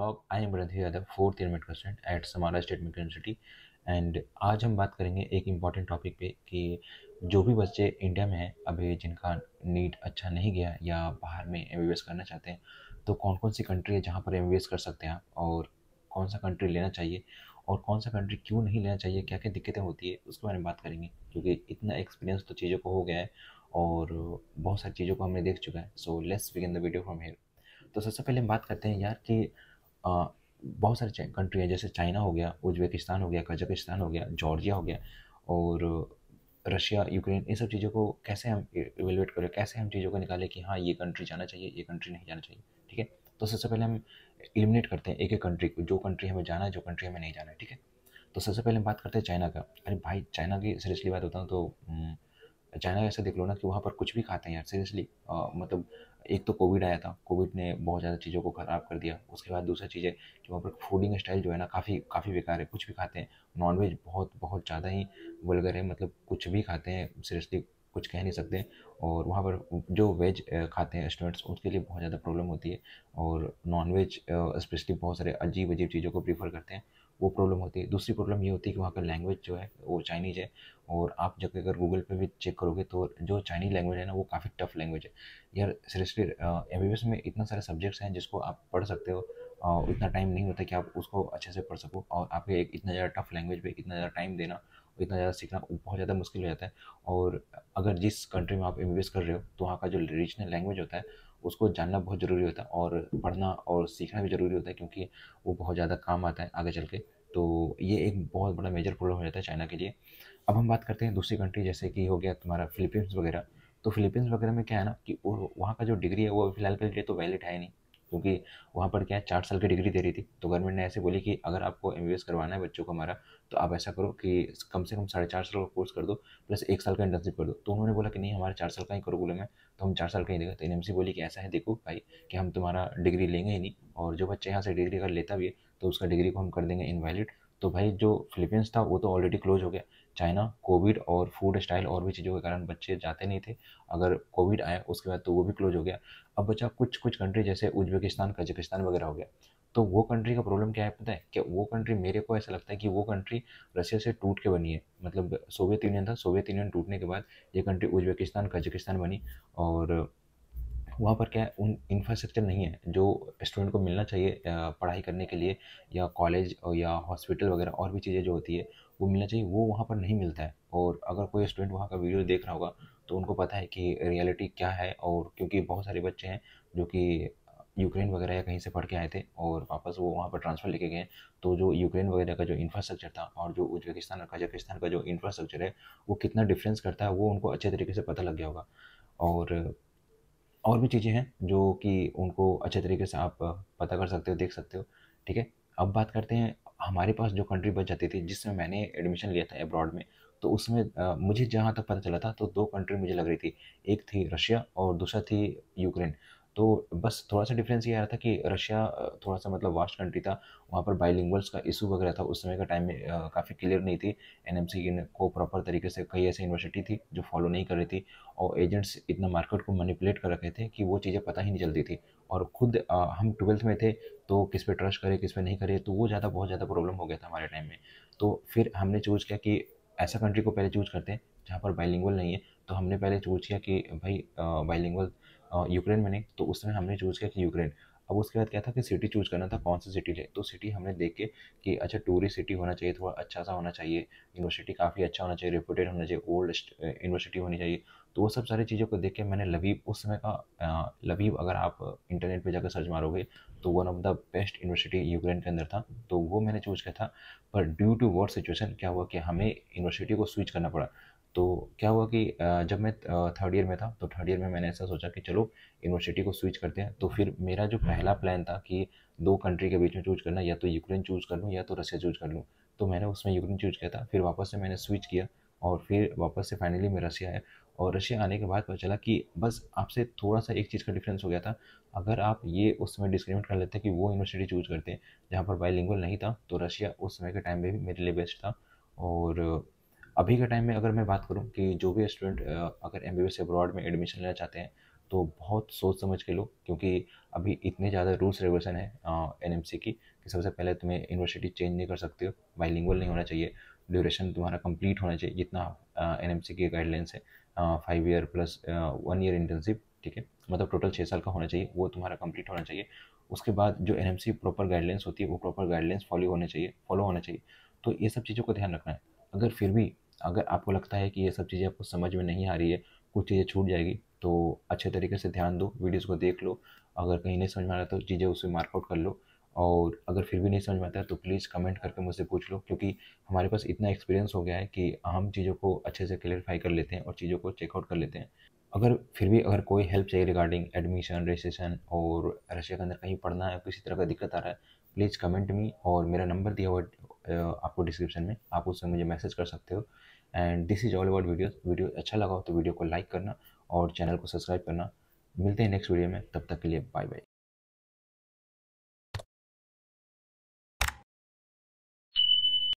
Blog I am Radhir Yadav fourth year medical student at Samara State Medical University and आज हम बात करेंगे एक इम्पॉर्टेंट टॉपिक पे कि जो भी बच्चे इंडिया में हैं अभी जिनका नीट अच्छा नहीं गया या बाहर में एम करना चाहते हैं तो कौन कौन सी कंट्री है जहाँ पर एम कर सकते हैं आप और कौन सा कंट्री लेना चाहिए और कौन सा कंट्री क्यों नहीं लेना चाहिए क्या क्या दिक्कतें होती है उसके बारे में बात करेंगे क्योंकि इतना एक्सपीरियंस तो चीज़ों को हो गया है और बहुत सारी चीज़ों को हमने देख चुका है so let's begin the video from here तो सबसे पहले हम बात करते हैं यार कि बहुत सारे कंट्री हैं जैसे चाइना हो गया उज्बेकिस्तान हो गया कजाकिस्तान हो गया जॉर्जिया हो गया और रशिया यूक्रेन इन सब चीज़ों को कैसे हम इवेलुएट करें कैसे हम चीज़ों को निकालें कि हाँ ये कंट्री जाना चाहिए ये कंट्री नहीं जाना चाहिए ठीक है तो सबसे पहले हम एलिमिनेट करते हैं एक एक कंट्री को जो कंट्री हमें जाना है जो कंट्री हमें नहीं जाना है ठीक है तो सबसे पहले हम बात करते हैं चाइना का अरे भाई चाइना की सीरियसली बात होता हूँ तो हम्म, चाइना ऐसा देख लो ना कि वहाँ पर कुछ भी खाते हैं यार सीरियसली मतलब एक तो कोविड आया था कोविड ने बहुत ज़्यादा चीज़ों को ख़राब कर दिया उसके बाद दूसरा चीज़ है कि वहाँ पर फूडिंग स्टाइल जो है ना काफ़ी काफ़ी बेकार है कुछ भी खाते हैं नॉनवेज बहुत बहुत ज़्यादा ही वलगर है मतलब कुछ भी खाते हैं सीरियसली कुछ कह नहीं सकते और वहाँ पर जो वेज खाते हैं स्टूडेंट्स उसके लिए बहुत ज़्यादा प्रॉब्लम होती है और नॉनवेज स्पेशली बहुत सारे अजीब अजीब चीज़ों को प्रीफर करते हैं वो प्रॉब्लम होती है दूसरी प्रॉब्लम ये होती है कि वहाँ का लैंग्वेज जो है वो चाइनीज़ है और आप जब अगर गूगल पे भी चेक करोगे तो जो चाइनीज़ लैंग्वेज है ना वो काफ़ी टफ लैंग्वेज है यार सीरियसली एम में इतना सारे सब्जेक्ट्स हैं जिसको आप पढ़ सकते हो उतना टाइम नहीं होता कि आप उसको अच्छे से पढ़ सको और आपके एक इतना ज़्यादा टफ लैंग्वेज पर इतना ज़्यादा टाइम देना इतना ज़्यादा सीखना बहुत ज़्यादा मुश्किल हो जाता है और अगर जिस कंट्री में आप एम कर रहे हो तो वहाँ का जो रीजनल लैंग्वेज होता है उसको जानना बहुत ज़रूरी होता है और पढ़ना और सीखना भी ज़रूरी होता है क्योंकि वो बहुत ज़्यादा काम आता है आगे चल के तो ये एक बहुत बड़ा मेजर प्रॉब्लम हो जाता है चाइना के लिए अब हम बात करते हैं दूसरी कंट्री जैसे कि हो गया तुम्हारा फिलीपींस वगैरह तो फिलीपींस वगैरह में क्या है ना कि वो वहाँ का जो डिग्री है वो फिलहाल के लिए तो वैलिड है नहीं क्योंकि वहाँ पर क्या है चार साल की डिग्री दे रही थी तो गवर्नमेंट ने ऐसे बोली कि अगर आपको एम करवाना है बच्चों को हमारा तो आप ऐसा करो कि कम से कम साढ़े चार साल का कोर्स कर दो प्लस एक साल का इंटर्नशिप कर दो तो उन्होंने बोला कि नहीं हमारा चार साल का ही करोगुलम है तो हम चार साल का ही देगा तो एन बोली कि ऐसा है देखो भाई कि हम तुम्हारा डिग्री लेंगे ही नहीं और जो बच्चा यहाँ से डिग्री अगर लेता भी है तो उसका डिग्री को हम कर देंगे इनवैलिड तो भाई जो फिलिपींस था वो तो ऑलरेडी क्लोज हो गया चाइना कोविड और फूड स्टाइल और भी चीज़ों के कारण बच्चे जाते नहीं थे अगर कोविड आया उसके बाद तो वो भी क्लोज हो गया अब बचा कुछ कुछ कंट्री जैसे उज्बेकिस्तान कजकिस्तान वगैरह हो गया तो वो कंट्री का प्रॉब्लम क्या है पता है कि वो कंट्री मेरे को ऐसा लगता है कि वो कंट्री रशिया से टूट के बनी है मतलब सोवियत यूनियन था सोवियत यूनियन टूटने के बाद ये कंट्री उज्बेकिस्तान कजिकिस्तान बनी और वहाँ पर क्या है उन इंफ्रास्ट्रक्चर नहीं है जो स्टूडेंट को मिलना चाहिए पढ़ाई करने के लिए या कॉलेज या हॉस्पिटल वगैरह और भी चीज़ें जो होती है वो मिलना चाहिए वो वहाँ पर नहीं मिलता है और अगर कोई स्टूडेंट वहाँ का वीडियो देख रहा होगा तो उनको पता है कि रियलिटी क्या है और क्योंकि बहुत सारे बच्चे हैं जो कि यूक्रेन वगैरह या कहीं से पढ़ के आए थे और वापस वो वहाँ पर ट्रांसफ़र लेके गए तो जो यूक्रेन वगैरह का जो इंफ्रास्ट्रक्चर था और जो उज्बेकिस्तान और कजाकिस्तान का जो इंफ्रास्ट्रक्चर है वो कितना डिफरेंस करता है वो उनको अच्छे तरीके से पता लग गया होगा और और भी चीज़ें हैं जो कि उनको अच्छे तरीके से आप पता कर सकते हो देख सकते हो ठीक है अब बात करते हैं हमारे पास जो कंट्री बच जाती थी जिसमें मैंने एडमिशन लिया था अब्रॉड में तो उसमें आ, मुझे जहाँ तक पता चला था तो दो कंट्री मुझे लग रही थी एक थी रशिया और दूसरा थी यूक्रेन तो बस थोड़ा सा डिफरेंस ये आ रहा था कि रशिया थोड़ा सा मतलब वास्ट कंट्री था वहाँ पर बाइलिंगल्स का इशू वगैरह था उस समय का टाइम में काफ़ी क्लियर नहीं थी एन एम सी को प्रॉपर तरीके से कई ऐसी यूनिवर्सिटी थी जो फॉलो नहीं कर रही थी और एजेंट्स इतना मार्केट को मनीपुलेट कर रखे थे कि वो चीज़ें पता ही नहीं चलती थी और खुद हम ट्वेल्थ में थे तो किस पे ट्रस्ट करें किस पे नहीं करें तो वो ज़्यादा बहुत ज़्यादा प्रॉब्लम हो गया था हमारे टाइम में तो फिर हमने चूज़ किया कि ऐसा कंट्री को पहले चूज़ करते हैं जहाँ पर बाइलिंगल नहीं है तो हमने पहले चूज़ किया कि भाई बाइलिंगल यूक्रेन में नहीं तो उस समय हमने चूज़ किया कि यूक्रेन अब उसके बाद क्या था कि सिटी चूज करना था कौन सी सिटी ले तो सिटी हमने देख के कि अच्छा टूरिस्ट सिटी होना चाहिए थोड़ा अच्छा सा होना चाहिए यूनिवर्सिटी काफ़ी अच्छा होना चाहिए रिप्यूटेड होना चाहिए ओल्ड यूनिवर्सिटी होनी चाहिए तो वो सब सारी चीज़ों को देख के मैंने लबीब उस समय का लबीब अगर आप इंटरनेट पर जाकर सर्च मारोगे तो one of the best university Ukraine के अंदर था तो वो मैंने चूज़ किया था पर ड्यू टू वर्ड सिचुएशन क्या हुआ कि हमें यूनिवर्सिटी को स्विच करना पड़ा तो क्या हुआ कि जब मैं थर्ड ईयर में था तो थर्ड ईयर में मैंने ऐसा सोचा कि चलो यूनिवर्सिटी को स्विच करते हैं तो फिर मेरा जो हम्म। पहला प्लान था कि दो कंट्री के बीच में चूज करना या तो यूक्रेन चूज कर लूँ या तो रसिया चूज कर लूँ तो मैंने उसमें यूक्रेन चूज किया था फिर वापस से मैंने स्विच किया और फिर वापस से फाइनली मैं रसिया आया और रशिया आने के बाद पता चला कि बस आपसे थोड़ा सा एक चीज़ का डिफरेंस हो गया था अगर आप ये उस समय डिस्क्रिमिनेट कर लेते कि वो यूनिवर्सिटी चूज करते हैं जहाँ पर बाईलिंगुअल नहीं था तो रशिया उस समय के टाइम में भी मेरे लिए बेस्ट था और अभी के टाइम में अगर मैं बात करूँ कि जो भी स्टूडेंट अगर एम बी अब्रॉड में एडमिशन लेना चाहते हैं तो बहुत सोच समझ के लो क्योंकि अभी इतने ज़्यादा रूल्स रेगुलेशन है एन एम सी की कि सबसे पहले तुम्हें यूनिवर्सिटी चेंज नहीं कर सकते हो बाइलिंगुअल नहीं होना चाहिए ड्यूरेशन तुम्हारा कंप्लीट होना चाहिए जितना एन एम सी की गाइडलाइंस है five year plus one year internship ठीक है मतलब टोटल छः साल का होना चाहिए वो तुम्हारा कंप्लीट होना चाहिए उसके बाद जो N M C proper guidelines होती है वो प्रॉपर गाइडलाइंस फॉलो होने चाहिए फॉलो होना चाहिए तो ये सब चीज़ों को ध्यान रखना है अगर फिर भी अगर आपको लगता है कि ये सब चीज़ें आपको समझ में नहीं आ रही है कुछ चीज़ें छूट जाएगी तो अच्छे तरीके से ध्यान दो वीडियोज़ को देख लो अगर कहीं नहीं समझ में आ रहा तो चीज़ें उसे मार्कआउट कर लो और अगर फिर भी नहीं समझ में आता है तो प्लीज़ कमेंट करके मुझसे पूछ लो क्योंकि हमारे पास इतना एक्सपीरियंस हो गया है कि हम चीज़ों को अच्छे से क्लेरिफाई कर लेते हैं और चीज़ों को चेकआउट कर लेते हैं अगर फिर भी अगर कोई हेल्प चाहिए रिगार्डिंग एडमिशन रजिस्ट्रेशन और रशिया के अंदर कहीं पढ़ना है किसी तरह का दिक्कत आ रहा है प्लीज़ कमेंट मी और मेरा नंबर दिया हुआ आपको डिस्क्रिप्शन में आप उससे मुझे मैसेज कर सकते हो and this is all about video video अच्छा लगा हो तो वीडियो को लाइक करना और चैनल को सब्सक्राइब करना मिलते हैं नेक्स्ट वीडियो में तब तक के लिए बाय बाय